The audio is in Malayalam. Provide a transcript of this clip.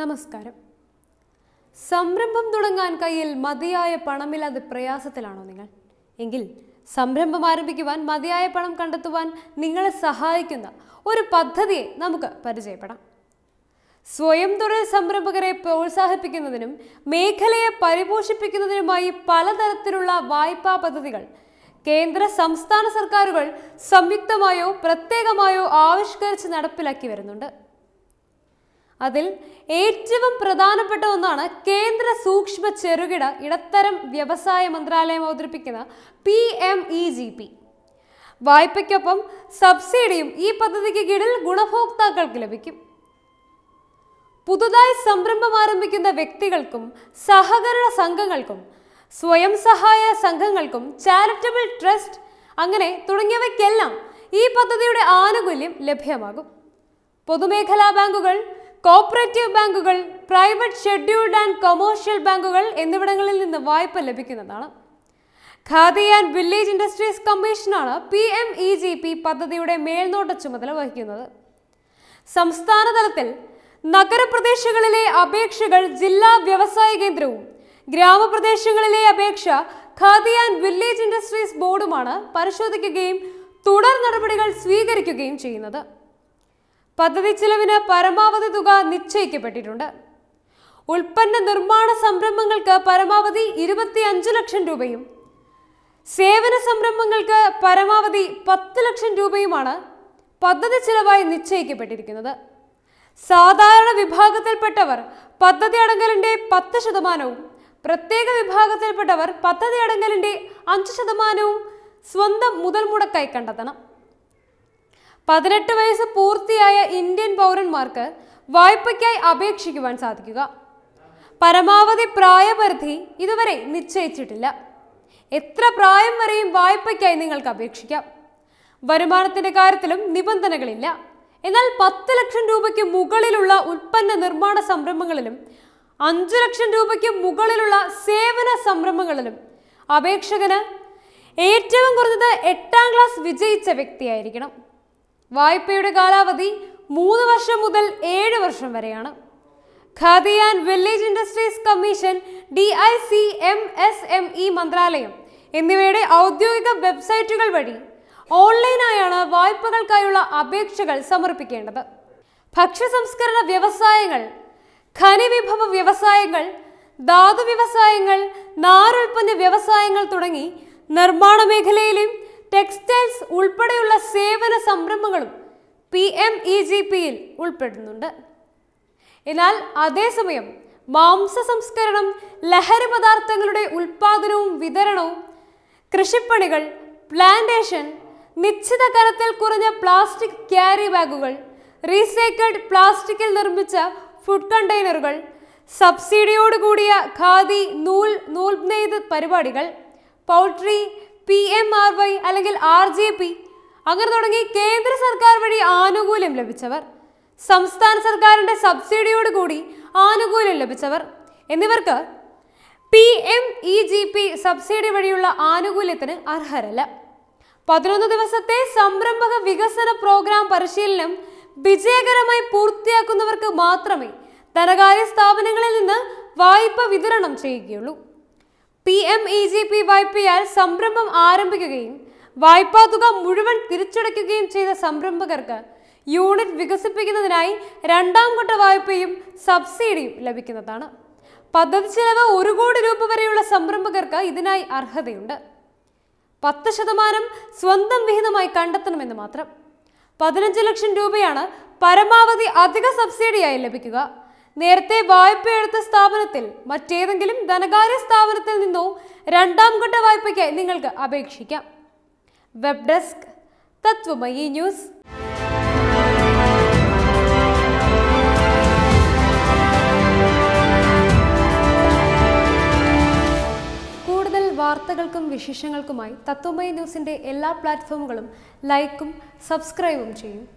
നമസ്കാരം സംരംഭം തുടങ്ങാൻ കയ്യിൽ മതിയായ പണമില്ലാതെ പ്രയാസത്തിലാണോ നിങ്ങൾ എങ്കിൽ സംരംഭം ആരംഭിക്കുവാൻ മതിയായ പണം കണ്ടെത്തുവാൻ നിങ്ങളെ സഹായിക്കുന്ന ഒരു പദ്ധതിയെ നമുക്ക് പരിചയപ്പെടാം സ്വയം തൊഴിൽ സംരംഭകരെ പ്രോത്സാഹിപ്പിക്കുന്നതിനും മേഖലയെ പരിപോഷിപ്പിക്കുന്നതിനുമായി പലതരത്തിലുള്ള വായ്പാ പദ്ധതികൾ കേന്ദ്ര സംസ്ഥാന സർക്കാരുകൾ സംയുക്തമായോ പ്രത്യേകമായോ ആവിഷ്കരിച്ച് നടപ്പിലാക്കി വരുന്നുണ്ട് അതിൽ ഏറ്റവും പ്രധാനപ്പെട്ട ഒന്നാണ് കേന്ദ്ര സൂക്ഷ്മ ചെറുകിട ഇടത്തരം വ്യവസായ മന്ത്രാലയം അവതരിപ്പിക്കുന്ന P M E G P വായ്പയ്ക്കൊപ്പം സബ്സിഡിയും ഈ പദ്ധതിക്ക് കീഴിൽ ഗുണഭോക്താക്കൾക്ക് ലഭിക്കും പുതുതായി സംരംഭം ആരംഭിക്കുന്ന വ്യക്തികൾക്കും സഹകരണ സംഘങ്ങൾക്കും സ്വയം സഹായ സംഘങ്ങൾക്കും ചാരിറ്റബിൾ ട്രസ്റ്റ് അങ്ങനെ തുടങ്ങിയവയ്ക്കെല്ലാം ഈ പദ്ധതിയുടെ ആനുകൂല്യം ലഭ്യമാകും പൊതുമേഖലാ ബാങ്കുകൾ കോപ്പറേറ്റീവ് ബാങ്കുകൾ പ്രൈവറ്റ് ഷെഡ്യൂൾഡ് ആൻഡ് കൊമേഴ്ഷ്യൽ ബാങ്കുകൾ എന്നിവിടങ്ങളിൽ നിന്ന് വായ്പ ലഭിക്കുന്നതാണ് ഖാദി ആൻഡ് വില്ലേജ് ഇൻഡസ്ട്രീസ് കമ്മീഷനാണ് P M E G P പദ്ധതിയുടെ മേൽനോട്ട ചുമതല വഹിക്കുന്നത് സംസ്ഥാന തലത്തിൽ നഗരപ്രദേശങ്ങളിലെ അപേക്ഷകൾ ജില്ലാ വ്യവസായ കേന്ദ്രവും ഗ്രാമപ്രദേശങ്ങളിലെ അപേക്ഷ ഖാദി ആൻഡ് വില്ലേജ് ഇൻഡസ്ട്രീസ് ബോർഡുമാണ് പരിശോധിക്കുകയും തുടർ നടപടികൾ സ്വീകരിക്കുകയും ചെയ്യുന്നത് പദ്ധതി ചെലവിന് പരമാവധി തുക നിശ്ചയിക്കപ്പെട്ടിട്ടുണ്ട് ഉൽപ്പന്ന നിർമ്മാണ സംരംഭങ്ങൾക്ക് പരമാവധി ഇരുപത്തി അഞ്ച് ലക്ഷം രൂപയും സേവന സംരംഭങ്ങൾക്ക് പരമാവധി പത്ത് ലക്ഷം രൂപയുമാണ് പദ്ധതി ചിലവായി നിശ്ചയിക്കപ്പെട്ടിരിക്കുന്നത് സാധാരണ വിഭാഗത്തിൽപ്പെട്ടവർ പദ്ധതി അടങ്കലിൻ്റെ പത്ത് ശതമാനവും പ്രത്യേക വിഭാഗത്തിൽപ്പെട്ടവർ പദ്ധതി അടങ്കലിൻ്റെ അഞ്ച് ശതമാനവും സ്വന്തം മുതൽ മുടക്കായി കണ്ടെത്തണം പതിനെട്ട് വയസ്സ് പൂർത്തിയായ ഇന്ത്യൻ പൗരന്മാർക്ക് വായ്പയ്ക്കായി അപേക്ഷിക്കുവാൻ സാധിക്കുക പരമാവധി പ്രായപരിധി ഇതുവരെ നിശ്ചയിച്ചിട്ടില്ല എത്ര പ്രായം വരെയും വായ്പയ്ക്കായി നിങ്ങൾക്ക് അപേക്ഷിക്കാം വരുമാനത്തിന്റെ കാര്യത്തിലും നിബന്ധനകളില്ല എന്നാൽ പത്ത് ലക്ഷം രൂപയ്ക്ക് മുകളിലുള്ള ഉൽപ്പന്ന നിർമ്മാണ സംരംഭങ്ങളിലും അഞ്ചു ലക്ഷം രൂപയ്ക്ക് മുകളിലുള്ള സേവന സംരംഭങ്ങളിലും അപേക്ഷകന് ഏറ്റവും കുറഞ്ഞത് എട്ടാം ക്ലാസ് വിജയിച്ച വ്യക്തിയായിരിക്കണം വായ്പയുടെ കാലാവധി മൂന്ന് വർഷം മുതൽ ഏഴ് വർഷം വരെയാണ് Khadi and village industries commission D I C M S M E മന്ത്രാലയം എന്നിവയുടെ ഔദ്യോഗിക വെബ്സൈറ്റുകൾ വഴി ഓൺലൈനായാണ് വായ്പകൾക്കായുള്ള അപേക്ഷകൾ സമർപ്പിക്കേണ്ടത് ഭക്ഷ്യസംസ്കരണ വ്യവസായങ്ങൾ ഖനിവിഭവ വ്യവസായങ്ങൾ ധാതു വ്യവസായങ്ങൾ നാരുൽപ്പന്ന വ്യവസായങ്ങൾ തുടങ്ങി നിർമ്മാണ മേഖലയിലും ടെക്സ്റ്റൈൽസ് ഉൾപ്പെടെയുള്ള സേവന സംരംഭങ്ങളും പി എം ഇ ജി പിയിൽ ഉൾപ്പെടുന്നുണ്ട് എന്നാൽ അതേസമയം മാംസ സംസ്കരണം ലഹരി പദാർത്ഥങ്ങളുടെ ഉൽപാദനവും വിതരണവും കൃഷിപ്പണികൾ പ്ലാന്റേഷൻ നിശ്ചിത കനത്തിൽ കുറഞ്ഞ പ്ലാസ്റ്റിക് ക്യാരി ബാഗുകൾ റീസൈക്കിൾഡ് പ്ലാസ്റ്റിക്കിൽ നിർമ്മിച്ച ഫുഡ് കണ്ടെയ്നറുകൾ സബ്സിഡിയോടുകൂടിയ ഖാദി നൂൽ നൂൽ നെയ്ത് പരിപാടികൾ poultry P M R Y അല്ലെങ്കിൽ ആർ ജെ പി അങ്ങനെ തുടങ്ങി കേന്ദ്ര സർക്കാർ വഴി ആനുകൂല്യം ലഭിച്ചവർ സംസ്ഥാന സർക്കാരിൻ്റെ സബ്സിഡിയോട് കൂടി ആനുകൂല്യം ലഭിച്ചവർ എന്നിവർക്ക് P M E G P subsidy വഴിയുള്ള ആനുകൂല്യത്തിന് അർഹരല്ല പതിനൊന്ന് ദിവസത്തെ സംരംഭക വികസന പ്രോഗ്രാം പരിശീലനം വിജയകരമായി പൂർത്തിയാക്കുന്നവർക്ക് മാത്രമേ ധനകാര്യ സ്ഥാപനങ്ങളിൽ നിന്ന് വായ്പ വിതരണം ചെയ്യുകയുള്ളൂ P M E G P വായ്പയാൽ സംരംഭം ആരംഭിക്കുകയും വായ്പാ തുക മുഴുവൻ തിരിച്ചടയ്ക്കുകയും ചെയ്ത സംരംഭകർക്ക് യൂണിറ്റ് വികസിപ്പിക്കുന്നതിനായി രണ്ടാം ഘട്ട വായ്പയും സബ്സിഡിയും ലഭിക്കുന്നതാണ് പദ്ധതി ചെലവ് ഒരു കോടി രൂപ വരെയുള്ള സംരംഭകർക്ക് ഇതിനായി അർഹതയുണ്ട് പത്ത് ശതമാനം സ്വന്തം വിഹിതമായി കണ്ടെത്തണമെന്ന് മാത്രം പതിനഞ്ച് ലക്ഷം രൂപയാണ് പരമാവധി അധിക സബ്സിഡിയായി ലഭിക്കുക നേരത്തെ എടുത്ത സ്ഥാപനത്തിൽ മറ്റേതെങ്കിലും ധനകാര്യ സ്ഥാപനത്തിൽ നിന്നോ രണ്ടാം ഘട്ട വായ്പയ്ക്ക് നിങ്ങൾക്ക് അപേക്ഷിക്കാം വെബ് ഡെസ്ക് തത്വമയി ന്യൂസ് കൂടുതൽ വാർത്തകൾക്കും വിശേഷങ്ങൾക്കുമായി തത്വമയി എല്ലാ ലൈക്കും സബ്സ്ക്രൈബും